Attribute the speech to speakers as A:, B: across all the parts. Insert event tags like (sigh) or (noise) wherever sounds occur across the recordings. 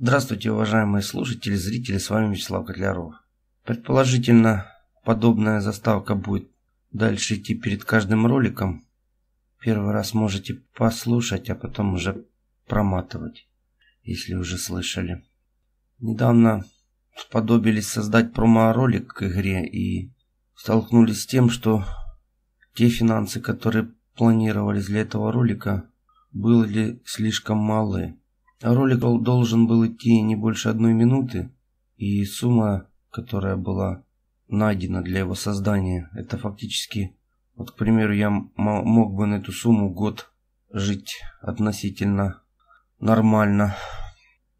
A: Здравствуйте, уважаемые слушатели, зрители, с вами Вячеслав Котляров. Предположительно, подобная заставка будет дальше идти перед каждым роликом. Первый раз можете послушать, а потом уже проматывать, если уже слышали. Недавно сподобились создать промо-ролик к игре и столкнулись с тем, что те финансы, которые планировались для этого ролика, были слишком малы. Ролик должен был идти не больше одной минуты, и сумма, которая была найдена для его создания, это фактически, вот, к примеру, я мог бы на эту сумму год жить относительно нормально,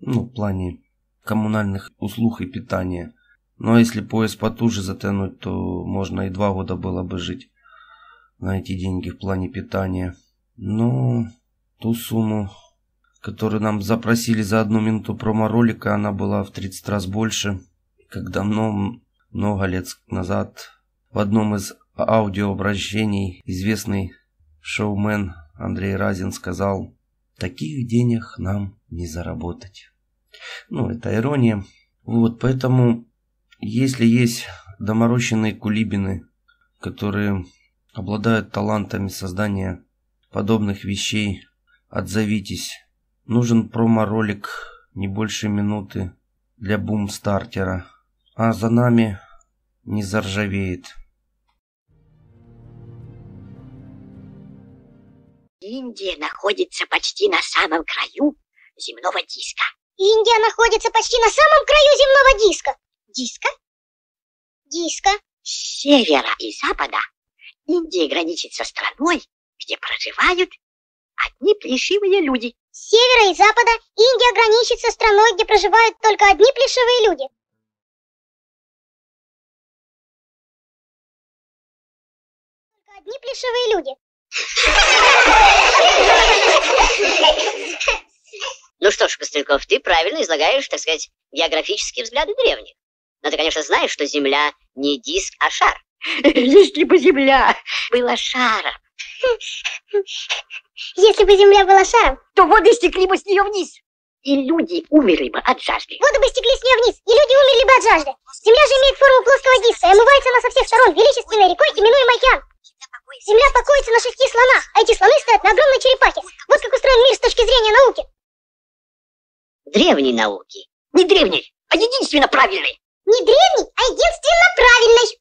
A: ну, в плане коммунальных услуг и питания. Но ну, а если пояс потуже затянуть, то можно и два года было бы жить на эти деньги в плане питания. Но ту сумму которую нам запросили за одну минуту промо-ролика, она была в 30 раз больше, как давно, много лет назад, в одном из аудиообращений известный шоумен Андрей Разин сказал, таких денег нам не заработать. Ну, это ирония. Вот, поэтому, если есть доморощенные кулибины, которые обладают талантами создания подобных вещей, отзовитесь Нужен промо-ролик не больше минуты для бум-стартера. А за нами не заржавеет.
B: Индия находится почти на самом краю земного диска. Индия находится почти на самом краю земного диска. Диска? Диска. С севера и запада Индия граничит со страной, где проживают одни плешивые люди. С севера и запада Индия граничит со страной, где проживают только одни плешивые люди. Только одни плешивые люди. Ну что ж, Костыльков, ты правильно излагаешь, так сказать, географические взгляды древних. Но ты, конечно, знаешь, что Земля не диск, а шар. Если бы Земля была шаром, если бы земля была шаром, то воды стекли бы с нее вниз. И люди умерли бы от жажды. Воды бы стекли с нее вниз, и люди умерли бы от жажды. Земля же имеет форму плоского диска, и омывается она со всех сторон величественной рекой, именуемой океан. Земля покоится на шести слонах, а эти слоны стоят на огромной черепахе. Вот как устроен мир с точки зрения науки. Древней науки. Не древней, а единственно правильной. Не древней, а единственно правильной.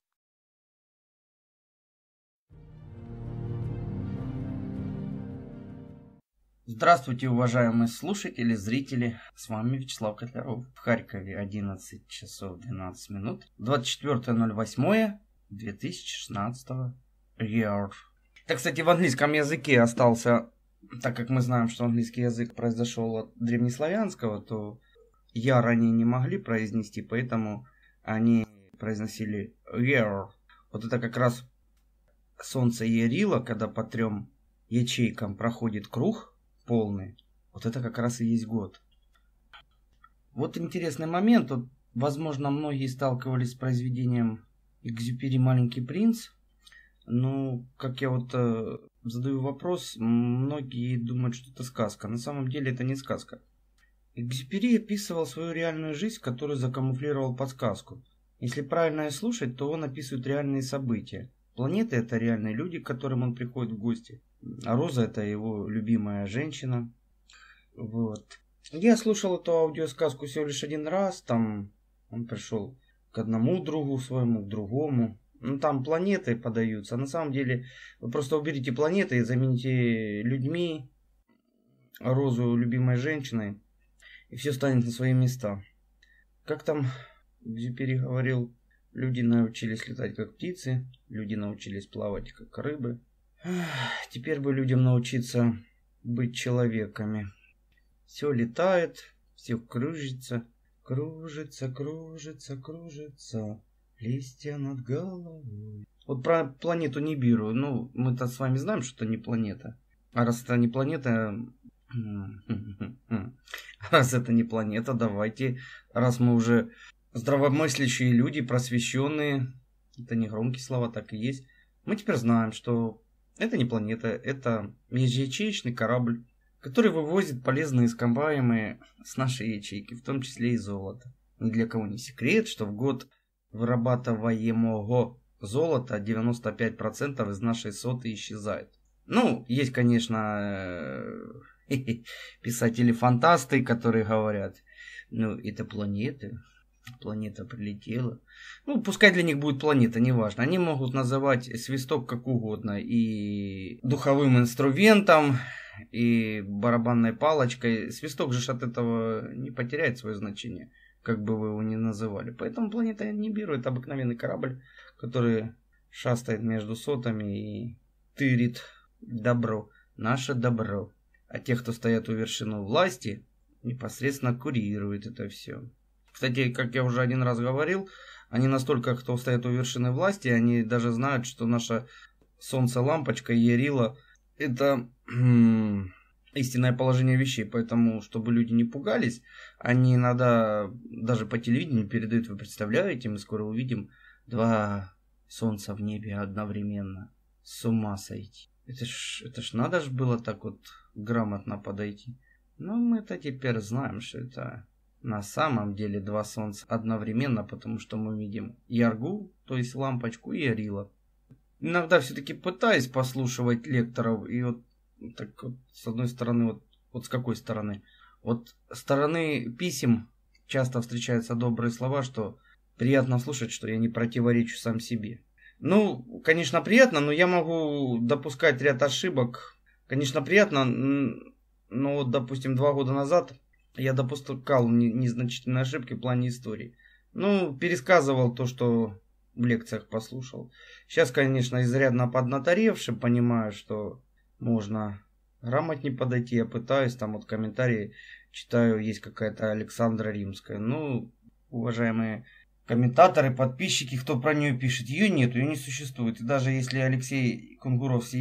C: Здравствуйте, уважаемые слушатели, зрители. С вами Вячеслав Котляров. В Харькове 11 часов 12 минут. 24.08.2016. Year. Так, кстати, в английском языке остался, так как мы знаем, что английский язык произошел от древнеславянского, то яр они не могли произнести, поэтому они произносили year. Вот это как раз солнце ярило, когда по трем ячейкам проходит круг, полный. Вот это как раз и есть год. Вот интересный момент. Вот, возможно, многие сталкивались с произведением «Экзюпери. Маленький принц». Ну, как я вот э, задаю вопрос, многие думают, что это сказка. На самом деле это не сказка. Экзюпери описывал свою реальную жизнь, которую закамуфлировал подсказку. Если правильно ее слушать, то он описывает реальные события. Планеты это реальные люди, к которым он приходит в гости. А Роза – это его любимая женщина. Вот. Я слушал эту аудиосказку всего лишь один раз. Там он пришел к одному другу своему, к другому. Ну, там планеты подаются. На самом деле, вы просто уберите планеты и замените людьми, Розу любимой женщиной, и все станет на свои места. Как там Дзюпери говорил? Люди научились летать как птицы, люди научились плавать как рыбы. Теперь бы людям научиться быть человеками. Все летает, все кружится,
A: кружится, кружится, кружится,
C: листья над
A: головой.
C: Вот про планету Нибиру, ну, мы-то с вами знаем, что это не планета. А раз это не планета, (laughs) раз это не планета, давайте, раз мы уже здравомыслящие люди, просвещенные, это не громкие слова, так и есть, мы теперь знаем, что это не планета, это межячеечный корабль, который вывозит полезные искомбаемые с нашей ячейки, в том числе и золото. Ни для кого не секрет, что в год вырабатываемого золота 95% из нашей соты исчезает. Ну, есть, конечно, э, (laughs) писатели-фантасты, которые говорят, ну, это планеты, Планета прилетела. Ну, пускай для них будет планета, неважно. Они могут называть свисток как угодно. И духовым инструментом, и барабанной палочкой. Свисток же от этого не потеряет свое значение, как бы вы его ни называли. Поэтому планета не беру, это обыкновенный корабль, который шастает между сотами и тырит добро. Наше добро. А те, кто стоят у вершины власти, непосредственно курируют это все. Кстати, как я уже один раз говорил, они настолько, кто стоит у вершины власти, они даже знают, что наша солнце-лампочка Ярила это (clears throat) истинное положение вещей. Поэтому, чтобы люди не пугались, они иногда даже по телевидению передают, вы представляете, мы скоро увидим два солнца в небе одновременно. С ума сойти. Это ж, это ж надо ж было так вот грамотно подойти. Но мы это теперь знаем, что это на самом деле два солнца одновременно, потому что мы видим яргу, то есть лампочку, и орила. Иногда все-таки пытаюсь послушивать лекторов, и вот так вот, с одной стороны, вот, вот с какой стороны? Вот стороны писем часто встречаются добрые слова, что приятно слушать, что я не противоречу сам себе. Ну, конечно, приятно, но я могу допускать ряд ошибок. Конечно, приятно, но, вот, допустим, два года назад я допускал незначительные ошибки в плане истории. Ну, пересказывал то, что в лекциях послушал. Сейчас, конечно, изрядно поднаторевший, понимаю, что можно грамотнее подойти. Я пытаюсь, там вот комментарии читаю, есть какая-то Александра Римская. Ну, уважаемые комментаторы, подписчики, кто про нее пишет, ее нет, ее не существует. И даже если Алексей Кунгуров с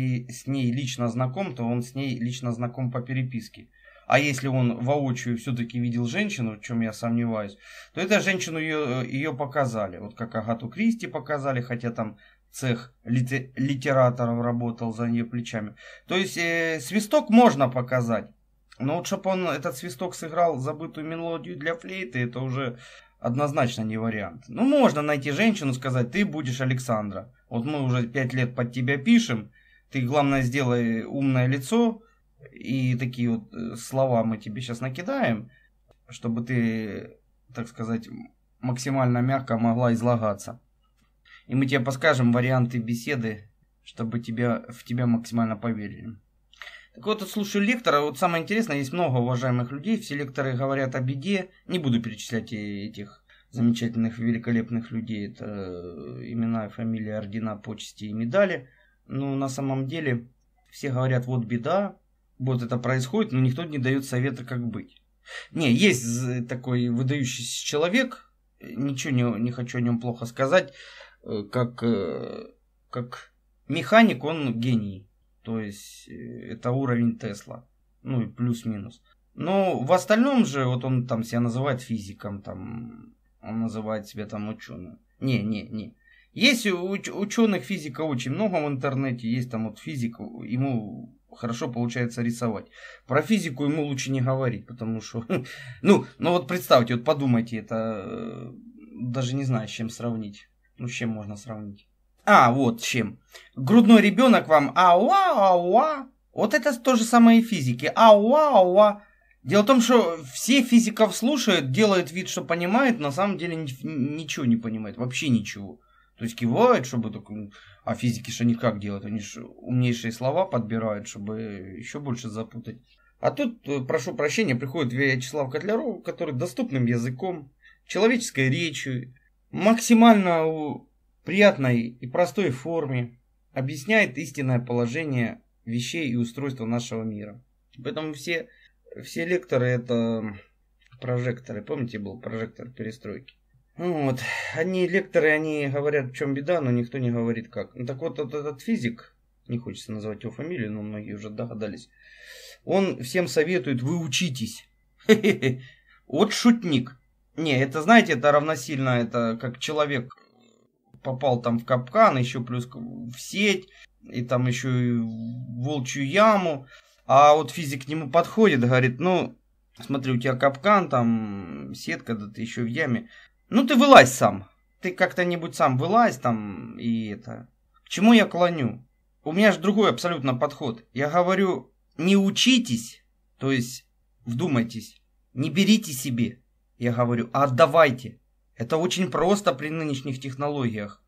C: ней лично знаком, то он с ней лично знаком по переписке. А если он воочию все-таки видел женщину, в чем я сомневаюсь, то эту женщину ее, э, ее показали. Вот как Агату Кристи показали, хотя там цех литераторов работал за ее плечами. То есть э, свисток можно показать. Но вот чтобы он этот свисток сыграл забытую мелодию для флейты, это уже однозначно не вариант. Ну, можно найти женщину, сказать, ты будешь Александра. Вот мы уже пять лет под тебя пишем, ты, главное, сделай умное лицо, и такие вот э, слова мы тебе сейчас накидаем, чтобы ты, так сказать, максимально мягко могла излагаться. И мы тебе подскажем варианты беседы, чтобы тебя, в тебя максимально поверили. Так вот, слушаю лектора. Вот самое интересное, есть много уважаемых людей. Все лекторы говорят о беде. Не буду перечислять э, этих замечательных, великолепных людей. Это э, имена, фамилии, ордена, почести и медали. Но на самом деле все говорят, вот беда, вот это происходит, но никто не дает совета, как быть. Не, есть такой выдающийся человек, э, ничего не, не хочу о нем плохо сказать, э, как, э, как механик он гений. То есть это уровень Тесла. Ну и плюс-минус. Но в остальном же, вот он там себя называет физиком, там он называет себя там ученым. Не, не, не. Есть уч- ученых физика очень много в интернете, есть там вот физик, ему хорошо получается рисовать. Про физику ему лучше не говорить, потому что... (laughs) Ну, ну вот представьте, вот подумайте, это... Э, даже не знаю, с чем сравнить. Ну, с чем можно сравнить? А, вот с чем. Грудной ребенок вам ауа, ауа. Вот это то же самое и физики. Ауа, ауа. Дело в том, что все физиков слушают, делают вид, что понимают, на самом деле ничего не понимают, вообще ничего. То есть кивают, чтобы так... А физики что они как делают? Они же умнейшие слова подбирают, чтобы еще больше запутать. А тут, э, прошу прощения, приходит Вячеслав Котляров, который доступным языком, человеческой речью, максимально приятной и простой форме объясняет истинное положение вещей и устройства нашего мира. Поэтому все, все лекторы это прожекторы. Помните, был прожектор перестройки? Ну вот. они лекторы, они говорят, в чем беда, но никто не говорит как. Ну так вот, вот этот физик, не хочется называть его фамилию, но многие уже догадались, он всем советует, вы учитесь. (laughs) Вот шутник. Не, это, знаете, это равносильно, это как человек попал там в капкан, еще плюс в сеть, и там еще и в волчью яму. А вот физик к нему подходит, говорит, ну, смотри, у тебя капкан, там сетка, да ты еще в яме. Ну ты вылазь сам. Ты как-то-нибудь сам вылазь там и это. К чему я клоню? У меня же другой абсолютно подход. Я говорю, не учитесь, то есть вдумайтесь, не берите себе. Я говорю, а отдавайте.
B: Это очень просто при нынешних технологиях.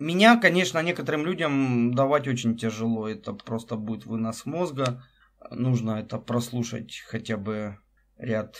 B: Меня, конечно, некоторым людям давать очень тяжело. Это просто будет вынос
C: мозга. Нужно это прослушать хотя бы ряд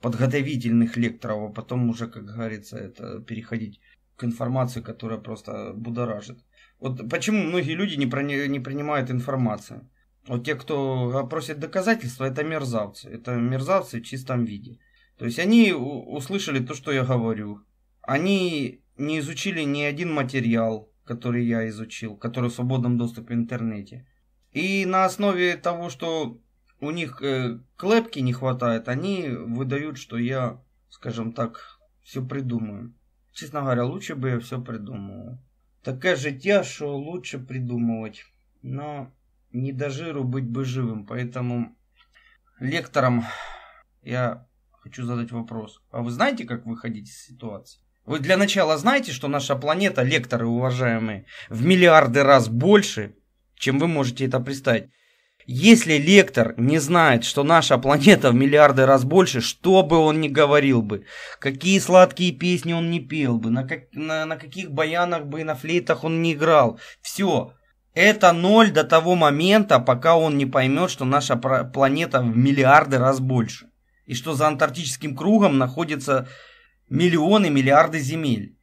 C: подготовительных лекторов, а потом уже, как говорится, это переходить к информации, которая просто будоражит. Вот почему многие люди не, прони- не принимают информацию. Вот те, кто а, просит доказательства, это мерзавцы. Это мерзавцы в чистом виде. То есть они услышали то, что я говорю. Они не изучили ни один материал, который я изучил, который в свободном доступе в интернете. И на основе того, что у них э, клепки не хватает, они выдают, что я, скажем так, все придумаю. Честно говоря, лучше бы я все придумал. Такая життя, что лучше придумывать. Но не до жиру быть бы живым. Поэтому лекторам я хочу задать вопрос. А вы знаете, как выходить из ситуации? Вы для начала знаете, что наша планета, лекторы уважаемые, в миллиарды раз больше, чем вы можете это представить. Если лектор не знает, что наша планета в миллиарды раз больше, что бы он ни говорил бы, какие сладкие песни он не пел бы, на, как, на, на каких баянах бы и на флейтах он не играл, все, это ноль до того момента, пока он не поймет, что наша планета в миллиарды раз больше. И что за антарктическим кругом находится миллионы, миллиарды земель.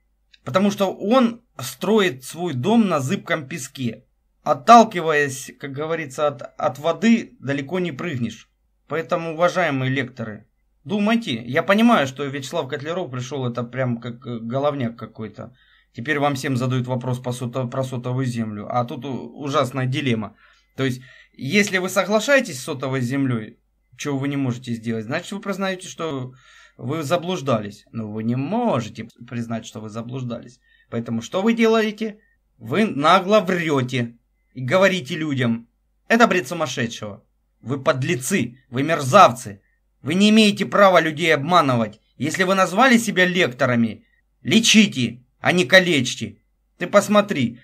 C: Потому что он строит свой дом на зыбком песке. Отталкиваясь, как говорится, от, от воды далеко не прыгнешь. Поэтому, уважаемые лекторы, думайте. Я понимаю, что Вячеслав Котляров пришел, это прям как головняк какой-то. Теперь вам всем задают вопрос по сото, про сотовую землю. А тут ужасная дилемма. То есть, если вы соглашаетесь с сотовой землей, чего вы не можете сделать, значит, вы признаете, что вы заблуждались. Но вы не можете признать, что вы заблуждались. Поэтому что вы делаете? Вы нагло врете и говорите людям. Это бред сумасшедшего. Вы подлецы, вы мерзавцы. Вы не имеете права людей обманывать. Если вы назвали себя лекторами, лечите, а не калечьте. Ты посмотри.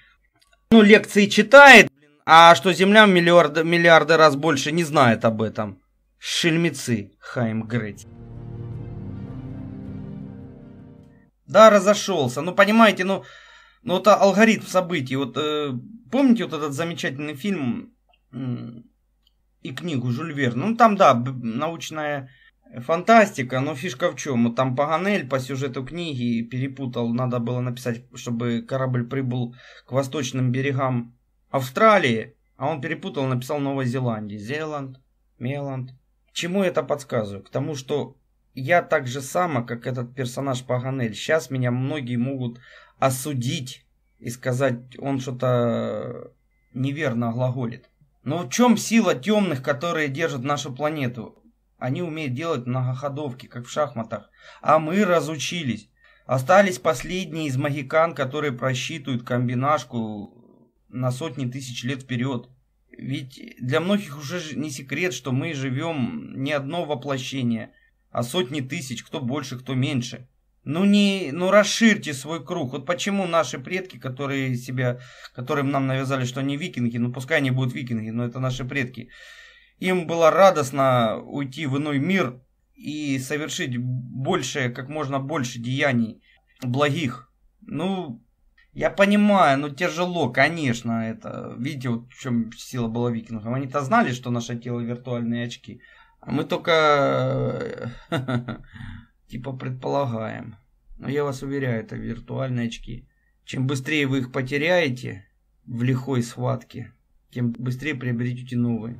C: Ну, лекции читает, а что Земля в миллиарды раз больше не знает об этом. Шельмецы Хаймгрейд. Да, разошелся. Ну, понимаете, ну, ну это алгоритм событий. Вот э, помните вот этот замечательный фильм и книгу Жюль Верна? Ну, там, да, научная фантастика, но фишка в чем? Вот там Паганель по сюжету книги перепутал. Надо было написать, чтобы корабль прибыл к восточным берегам Австралии, а он перепутал, написал Новой Зеландии. Зеланд, Меланд чему это подсказываю? К тому, что я так же сама, как этот персонаж Паганель. Сейчас меня многие могут осудить и сказать, он что-то неверно глаголит. Но в чем сила темных, которые держат нашу планету? Они умеют делать многоходовки, как в шахматах. А мы разучились. Остались последние из магикан, которые просчитывают комбинашку на сотни тысяч лет вперед. Ведь для многих уже не секрет, что мы живем не одно воплощение, а сотни тысяч, кто больше, кто меньше. Ну не, ну расширьте свой круг. Вот почему наши предки, которые себя, которым нам навязали, что они викинги, ну пускай они будут викинги, но это наши предки, им было радостно уйти в иной мир и совершить больше, как можно больше деяний благих. Ну, я понимаю, но ну, тяжело, конечно, это. Видите, вот в чем сила была викингов. Они-то знали, что наше тело виртуальные очки. А мы только э, (laughs) типа предполагаем. Но я вас уверяю, это виртуальные очки. Чем быстрее вы их потеряете в лихой схватке, тем быстрее приобретете новые.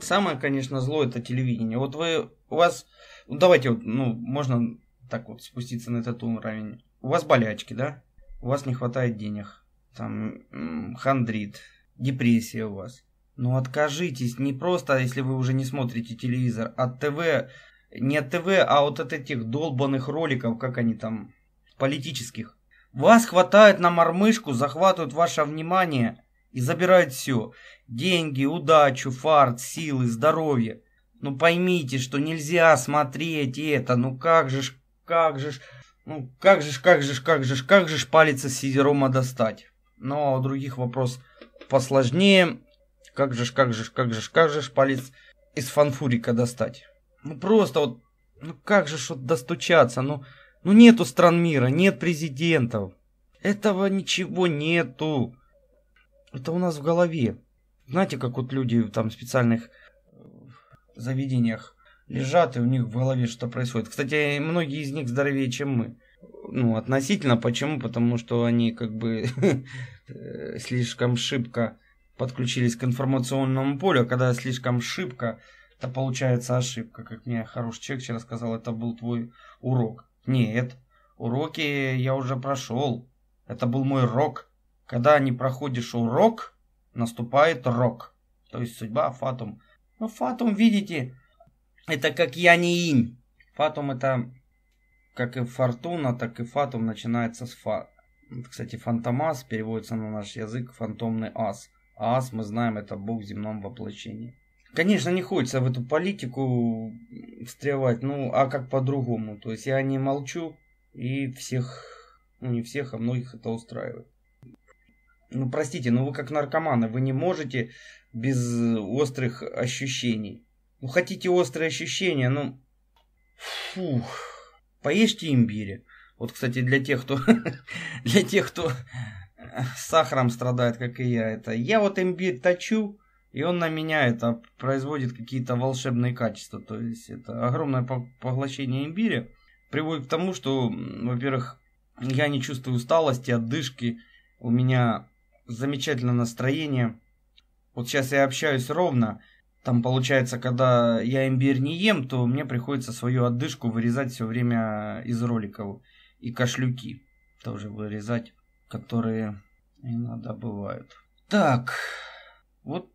C: Самое, конечно, зло это телевидение. Вот вы, у вас, ну, давайте, ну, можно так вот спуститься на этот уровень. У вас болячки, да? У вас не хватает денег. Там хандрит, депрессия у вас. Ну откажитесь не просто, если вы уже не смотрите телевизор, от ТВ, не от ТВ, а вот от этих долбанных роликов, как они там, политических. Вас хватает на мормышку, захватывают ваше внимание и забирают все. Деньги, удачу, фарт, силы, здоровье. Ну поймите, что нельзя смотреть это, ну как же ж как же ж, ну как же ж, как же ж, как же ж, как же ж палится сидерома достать. Ну а у других вопрос посложнее. Как же ж, как же ж, как же ж, как же ж палец из фанфурика достать. Ну просто вот, ну как же ж вот достучаться, ну, ну нету стран мира, нет президентов. Этого ничего нету. Это у нас в голове. Знаете, как вот люди там в специальных э, заведениях лежат, и у них в голове что происходит. Кстати, многие из них здоровее, чем мы. Ну, относительно. Почему? Потому что они как бы (laughs) слишком шибко подключились к информационному полю, а когда слишком шибко, то получается ошибка. Как мне хороший человек вчера сказал, это был твой урок. Нет, уроки я уже прошел. Это был мой рок. Когда не проходишь урок, наступает рок. То есть судьба, фатум. Ну, фатум, видите, это как я не инь. Фатум это как и фортуна, так и фатум начинается с фа. Кстати, фантомас переводится на наш язык фантомный ас. А ас, мы знаем, это бог в земном воплощении. Конечно, не хочется в эту политику встревать, ну, а как по-другому. То есть я не молчу, и всех, ну не всех, а многих это устраивает. Ну, простите, но ну, вы как наркоманы, вы не можете без острых ощущений. Ну, хотите острые ощущения, ну... Фух. Поешьте имбиря. Вот, кстати, для тех, кто... (laughs) для тех, кто сахаром страдает, как и я, это... Я вот имбирь точу, и он на меня это производит какие-то волшебные качества. То есть это огромное поглощение имбиря приводит к тому, что, во-первых, я не чувствую усталости, отдышки, у меня замечательное настроение. Вот сейчас я общаюсь ровно, там получается, когда я имбирь не ем, то мне приходится свою отдышку вырезать все время из роликов. И кошлюки тоже вырезать, которые иногда бывают. Так, вот,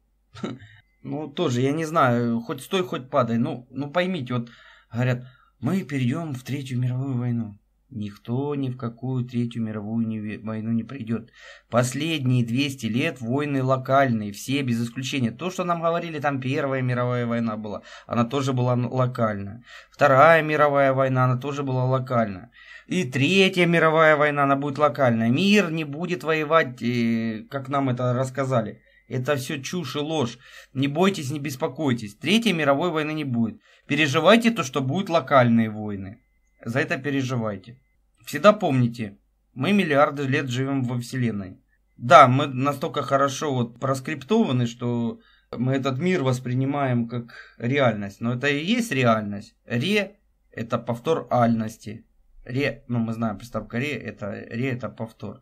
C: (laughs) ну тоже, я не знаю, хоть стой, хоть падай. Ну, ну поймите, вот говорят, мы перейдем в Третью мировую войну. Никто ни в какую Третью мировую войну не придет. Последние 200 лет войны локальные, все без исключения. То, что нам говорили, там Первая мировая война была, она тоже была локальная. Вторая мировая война, она тоже была локальная. И Третья мировая война, она будет локальная. Мир не будет воевать, э, как нам это рассказали. Это все чушь и ложь. Не бойтесь, не беспокойтесь. Третьей мировой войны не будет. Переживайте то, что будут локальные войны. За это переживайте. Всегда помните, мы миллиарды лет живем во Вселенной. Да, мы настолько хорошо вот проскриптованы, что мы этот мир воспринимаем как реальность. Но это и есть реальность. Ре – это повтор альности. Ре, ну мы знаем приставка ре, это ре – это повтор.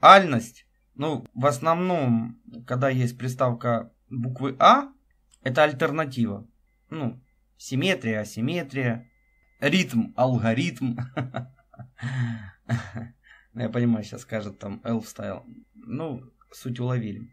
C: Альность, ну в основном, когда есть приставка буквы А, это альтернатива. Ну, симметрия, асимметрия, Ритм, алгоритм. (laughs)
B: Ну, я понимаю, сейчас скажет там elf style. Ну, суть уловили.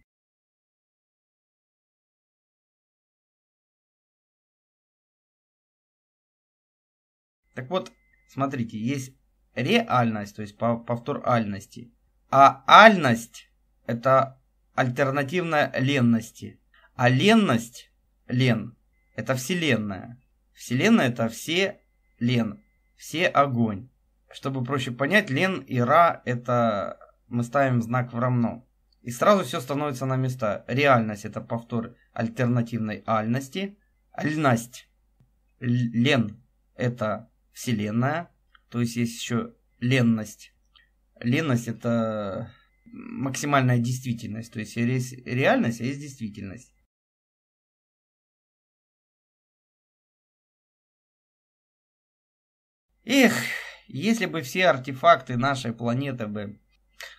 B: Так вот, смотрите, есть реальность, то есть
C: повтор альности. А альность – это альтернативная ленности. А ленность, лен – это вселенная. Вселенная – это все Лен. Все огонь. Чтобы проще понять, Лен и Ра это мы ставим знак в равно. И сразу все становится на места. Реальность это повтор альтернативной альности. Альность. Лен это вселенная. То есть есть еще ленность.
B: Ленность это максимальная действительность. То есть есть реальность, а есть действительность. Эх, если бы все артефакты нашей
C: планеты бы...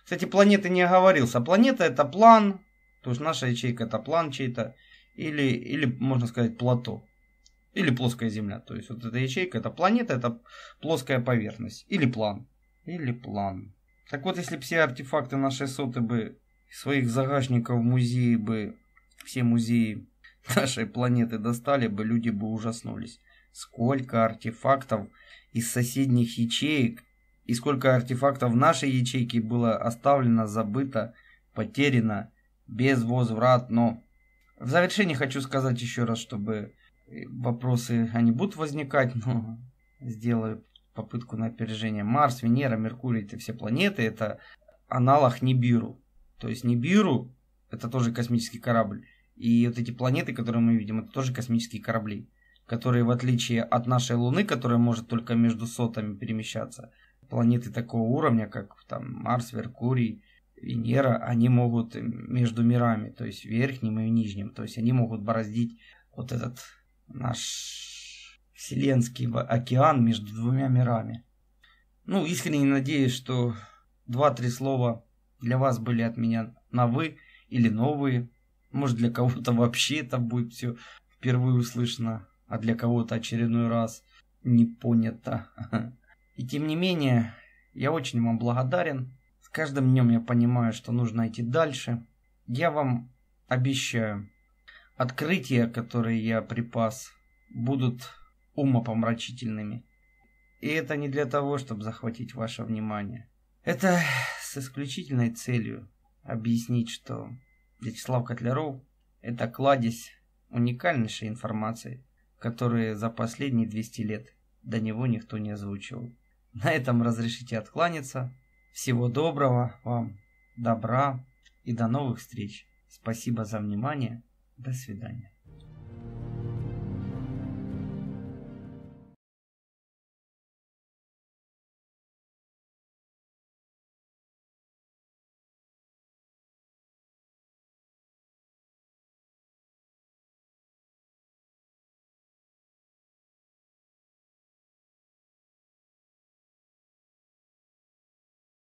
C: Кстати, планеты не оговорился. Планета это план, то есть наша ячейка это план чей-то, или, или можно сказать плато, или плоская Земля. То есть вот эта ячейка это планета, это плоская поверхность, или план, или план. Так вот, если бы все артефакты нашей соты бы своих загашников музеи бы, все музеи нашей планеты достали бы, люди бы ужаснулись. Сколько артефактов из соседних ячеек и сколько артефактов в нашей ячейке было оставлено, забыто, потеряно, безвозвратно. В завершении хочу сказать еще раз, чтобы э, вопросы, они будут возникать, (laughs) но сделаю попытку на опережение. Марс, Венера, Меркурий, это все планеты, это аналог Нибиру. То есть Нибиру, это тоже космический корабль. И вот эти планеты, которые мы видим, это тоже космические корабли которые в отличие от нашей Луны, которая может только между сотами перемещаться, планеты такого уровня, как там Марс, Меркурий, Венера, они могут между мирами, то есть верхним и нижним, то есть они могут бороздить вот этот наш вселенский океан между двумя мирами. Ну, искренне надеюсь, что два-три слова для вас были от меня на или новые. Может, для кого-то вообще это будет все впервые услышано а для кого-то очередной раз не понято. (laughs) И тем не менее, я очень вам благодарен. С каждым днем я понимаю, что нужно идти дальше. Я вам обещаю, открытия, которые я припас, будут умопомрачительными. И это не для того, чтобы захватить ваше внимание. Это с исключительной целью объяснить, что Вячеслав Котляров – это кладезь уникальнейшей информации – которые за последние 200 лет до него никто не озвучивал. На этом разрешите откланяться. Всего доброго вам, добра и до новых встреч. Спасибо за
B: внимание. До свидания.